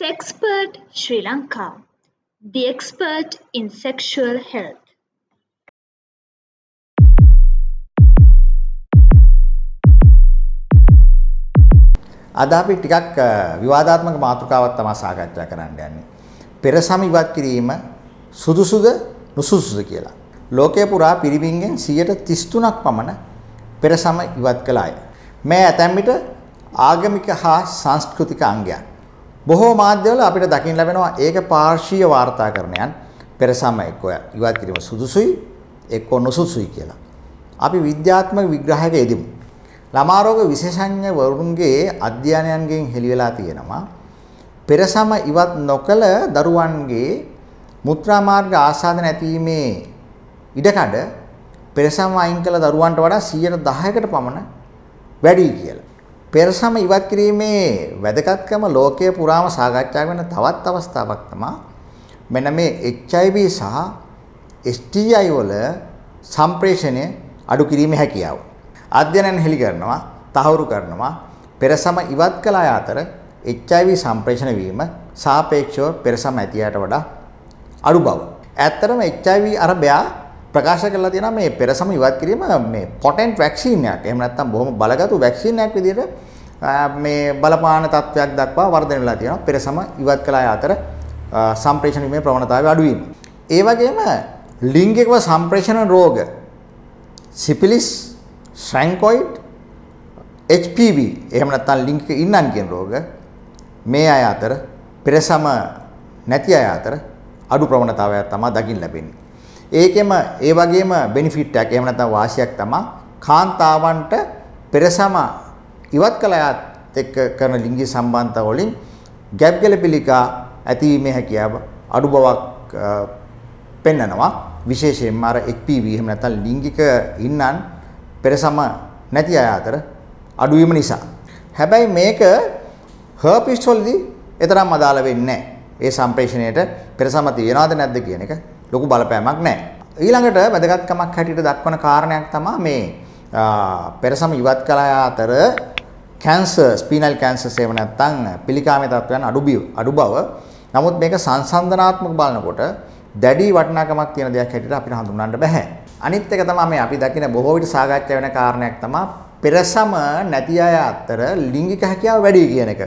Sexpert Sri Lanka The expert in sexual health. අද අපි ටිකක් විවාදාත්මක මාතෘකාවක් තමයි සාකච්ඡා කරන්න යන්නේ. පෙර සම ඉවත් කිරීම සුදුසුද නුසුදුසුද කියලා. ලෝකේ පුරා පිරිමින්ගෙන් 133ක් පමණ පෙර සම ඉවත් කළ අය. මේ ඇතැම් විට ආගමික හා සංස්කෘතික අංගයක්. බොහෝ මාධ්‍යවල අපිට දකින්න ලැබෙනවා ඒක පාර්ශීය වාර්තාකරණයන් පෙර සමයක ඉවත් කිරීම සුදුසුයි එක්ක නොසුදුසුයි කියලා. අපි විද්‍යාත්මක විග්‍රහයක යෙදෙමු. ළමා රෝග විශේෂඥ වරුන්ගේ අධ්‍යයනයන්ගෙන් හෙළි වෙලා තියෙනවා පෙර සම ඉවත් නොකළ දරුවන්ගේ මුත්‍රා මාර්ග ආසාදන ඇතිීමේ ඉඩකඩ පෙර සම අයින් කළ දරුවන්ට වඩා 10%කට පමණ වැඩි කියලා. පෙරසම ඉවත් කිරීමේ වැදගත්කම ලෝකයේ පුරාම සාකච්ඡා වෙන තවත් අවස්ථාවක් තමයි මෙන්න මේ HIV සහ STI වල සම්ප්‍රේෂණය අඩු කිරීමේ හැකියාව. අධ්‍යයනයන් හෙළි කරනවා, තහවුරු කරනවා පෙරසම ඉවත් කළ අය අතර HIV සම්ප්‍රේෂණය වීම සාපේක්ෂව පෙරසම ඇතියට වඩා අඩු බව. ඇත්තරම HIV අරබයා ප්‍රකාශ කරලා තියෙනවා මේ පෙරසම ඉවත් කිරීම මේ පොටෙන්ට් වැක්සින් එකක්. එහෙම නැත්නම් බොහොම බලගතු වැක්සින් එකක් විදිහට මේ බලපාන තත්වයක් දක්වා වර්ධනය වෙලා තියෙනවා. පෙරසම ඉවත් කළ අය අතර සම්ප්‍රේෂණීමේ ප්‍රවණතාවය අඩු වීම. ඒ වගේම ලිංගිකව සම්ප්‍රේෂණ රෝග සිපිලිස්, ශැන්කොයිඩ්, HPV එහෙම නැත්නම් ලිංගික ඉන්නන් කියන රෝග මේ අය අතර පෙරසම නැති අය අතර අඩු ප්‍රවණතාවයක් තමයි දකින්න ලැබෙන්නේ. ඒකෙම ඒ වගේම බෙනිෆිට් එකක් එහෙම නැත්නම් වාසියක් තමයි කාන්තාවන්ට පෙරසම ඉවත් කළයත් එක්ක කරන ලිංගික සම්බන්ධතා වලින් ගැප් ගැලපිලිකා ඇතිවීමේ හැකියාව අඩු බවක් පෙන්නනවා විශේෂයෙන්ම අර HPV එහෙම නැත්නම් ලිංගික ඉන්නන් පෙරසම නැති අය අතර අඩු වීම නිසා හැබැයි මේක හර්පිස් වලදී එතරම් අදාළ වෙන්නේ නැහැ ඒ සම්ප්‍රේෂණයට පෙරසම තියනවද නැද්ද කියන එක ලොකු බලපෑමක් නැහැ. ඊළඟට වැදගත්කමක් හැටියට දක්වන කාරණයක් තමයි මේ පෙරසම ඉවත් කළ අතර කැන්සර් ස්පීනල් කැන්සර් සේව නැත්නම් පිළිකාමේ තත්ත්වයන් අඩු අඩු බව. නමුත් මේක සංසන්දනාත්මක බලනකොට දැඩි වටිනාකමක් තියෙන දෙයක් හැටියට අපිට හඳුන්වන්න බෑ. අනිත් එක තමයි මේ අපි දකින බොහෝ විට සාකච්ඡා වෙන කාරණයක් තමයි පෙරසම නැති අය අතර ලිංගික හැකියාව වැඩි කියන එක.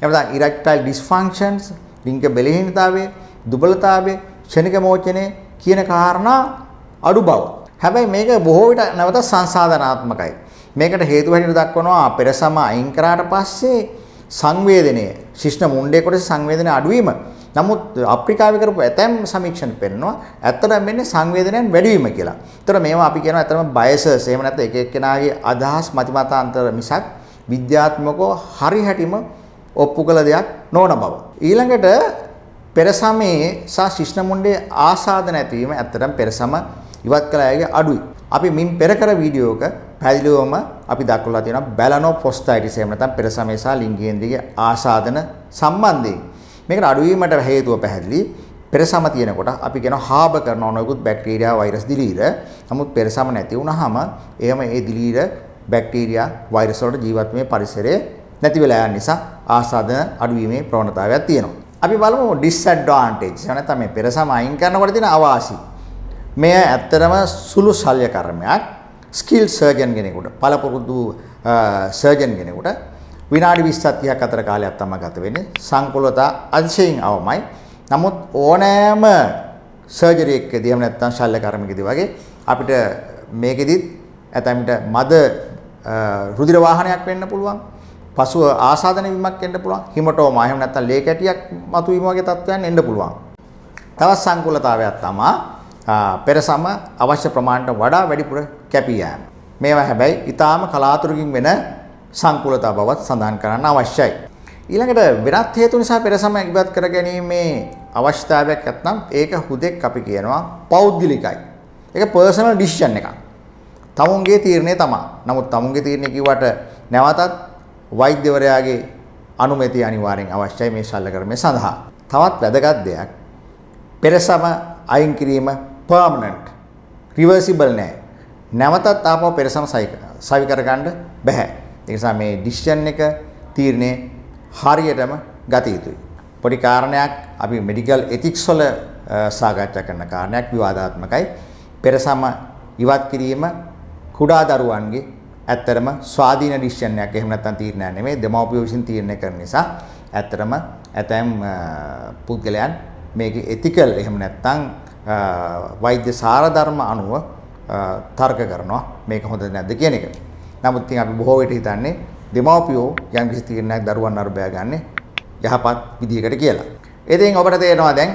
එහෙම නැත්නම් ඉරෙක්ටයිල් ඩිස්ෆන්ක්ෂන්ස්, ලිංග බෙලහීනතාවය, දුබලතාවය ක්ෂණික මෝචනේ කියන කාරණා අඩු බව. හැබැයි මේක බොහෝ විට නැවත සංසාධනාත්මකයි. මේකට හේතු හැටියට දක්වනවා පෙරසම අයින් කරාට පස්සේ සංවේදනය, ශිෂ්ණ මුණ්ඩේ කොටස සංවේදනය අඩුවීම. නමුත් අප්‍රිකාවේ කරපු ඇතැම් සමීක්ෂණ පෙන්නනවා ඇත්තටම මෙන්නේ සංවේදනයන් වැඩි වීම කියලා. ඒතර මේවා අපි කියනවා ඇත්තටම බයසස් එහෙම නැත්නම් එක එක්කෙනාගේ අදහස් මතිමතාන්තර මිසක් විද්‍යාත්මකව හරි හැටිම ඔප්පු කළ දෙයක් නොවන බව. ඊළඟට පෙර සමයේ සහ ශිෂ්ණ මුණ්ඩේ ආසාදන ඇතිවීම ඇත්තටම පෙර සම ඉවත් කළ අයගේ අඩුයි. අපි මින් පෙර කර වීඩියෝක පැහැදිලිවම අපි දක්වලා තියෙනවා බැලනෝපොස්ටයිටිස් එහෙම නැත්නම් පෙර සමයේ සහ ලිංගයේන්ද්‍රයේ ආසාදන සම්බන්ධයෙන්. මේකට අඩු වීමට හේතුව පැහැදිලි. පෙර සම තියෙනකොට අපි කියන හාබ කරන නොයෙකුත් බැක්ටීරියා වෛරස් දිලීර. නමුත් පෙර සම නැති වුනහම එහෙම ඒ දිලීර බැක්ටීරියා වෛරස් වලට ජීවත් වෙන්නේ පරිසරයේ නැති වෙලා යන නිසා ආසාදන අඩුවීමේ ප්‍රවණතාවයක් තියෙනවා. අපි බලමු ඩිස්ඇඩ්වාන්ටේජ්. නැත්නම් මේ පෙර සම අයින් කරනකොට තියෙන අවාසි. මෙය ඇත්තටම සුළු ශල්‍ය කර්මයක්. ස්කිල් සර්ජන් කෙනෙකුට, පළපුරුදු සර්ජන් කෙනෙකුට විනාඩි 20 30ක් අතර කාලයක් තමයි ගත වෙන්නේ. සංකූලතා අතිශයින් අවමයි. නමුත් ඕනෑම සර්ජරි එකකදී එහෙම නැත්නම් ශල්‍ය කර්මකදී වගේ අපිට මේකෙදිත් ඇතැම් විට මද රුධිර වාහනයක් වෙන්න පුළුවන්. පසුව ආසාදන වීමක් එන්න පුළුවන්. හිමටෝමා එහෙම නැත්නම් ලේ කැටියක් මතුවීම වගේ තත්ත්වයන් එන්න පුළුවන්. තවත් සංකූලතාවයක් තමයි පෙර සම අවශ්‍ය ප්‍රමාණයට වඩා වැඩිපුර කැපී යාම. මේවා හැබැයි ඊටාම කලාතුරකින් වෙන සංකූලතා බවත් සඳහන් කරන්න අවශ්‍යයි. ඊළඟට වෙනත් හේතු නිසා පෙර සම ඉවත් කර ගැනීමේ අවශ්‍යතාවයක් නැත්නම් ඒක හුදෙක් අපි කියනවා පෞද්ගලිකයි. ඒක පර්සනල් ඩිසිෂන් එකක්. තමුන්ගේ තීරණය තමයි. නමුත් තමුන්ගේ තීරණය කිව්වට නැවතත් වෛද්‍යවරයාගේ අනුමැතිය අනිවාර්යෙන් අවශ්‍යයි මේ සල්ලකර්මය සඳහා. තවත් වැදගත් දෙයක් පෙරසම අයින් කිරීම පර්මනන්ට් රිවර්සිබල් නෑ. නැවතත් ආපහු පෙරසම සවි කරගන්න බෑ. ඒ නිසා මේ ඩිසිෂන් එක තීරණය හරියටම ගත යුතුයි. පොඩි කාරණයක් අපි මෙඩිකල් එතික්ස් වල සාකච්ඡා කරන කාරණයක් විවාදාත්මකයි. පෙරසම ඉවත් කිරීම කුඩා දරුවන්ගේ ඇත්තරම ස්වාධීන ඩිසිෂන් එකක් එහෙම නැත්නම් තීරණයක් නෙමෙයි දෙමව්පිය විසින් තීරණය කරන නිසා ඇත්තරම ඇතැම් පුද්ගලයන් මේකේ එතිකල් එහෙම නැත්නම් වෛද්‍ය සාරධර්ම අනුව තර්ක කරනවා මේක හොඳද නැද්ද කියන එක. නමුත් ඉතින් අපි බොහෝ විට හිතන්නේ දෙමව්පියෝ යම්කිසි තීරණයක් දරුවන් අරබයා ගන්න යහපත් විදිහකට කියලා. ඉතින් ඔබට තේරෙනවා දැන්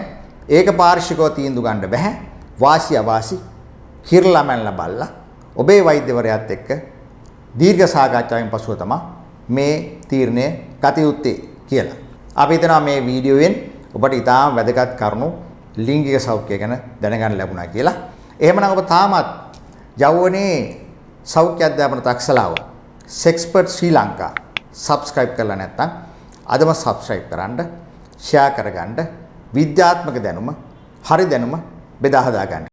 ඒක පාර්ශ්විකව තීන්දුව ගන්න බෑ. වාසි අවාසි කිරලමැල්ල බල්ලා ඔබේ වෛද්‍යවරයාත් එක්ක දීර්ඝ සාකච්ඡාවෙන් පසුව තමයි මේ තීරණය ගත යුත්තේ කියලා. අපි හිතනවා මේ වීඩියෝවෙන් ඔබට ඉතාම වැදගත් කරුණු ලිංගික සෞඛ්‍යය ගැන දැනගන්න ලැබුණා කියලා. එහෙමනම් ඔබ තාමත් යෞවනයේ සෞඛ්‍ය අධ්‍යාපන තක්ෂලාව සෙක්ස්පර්ට් ශ්‍රී ලංකා subscribe කරලා නැත්නම් අදම subscribe කරන්න, share කරගන්න, විද්‍යාත්මක දැනුම, හරි දැනුම බෙදා හදා ගන්න.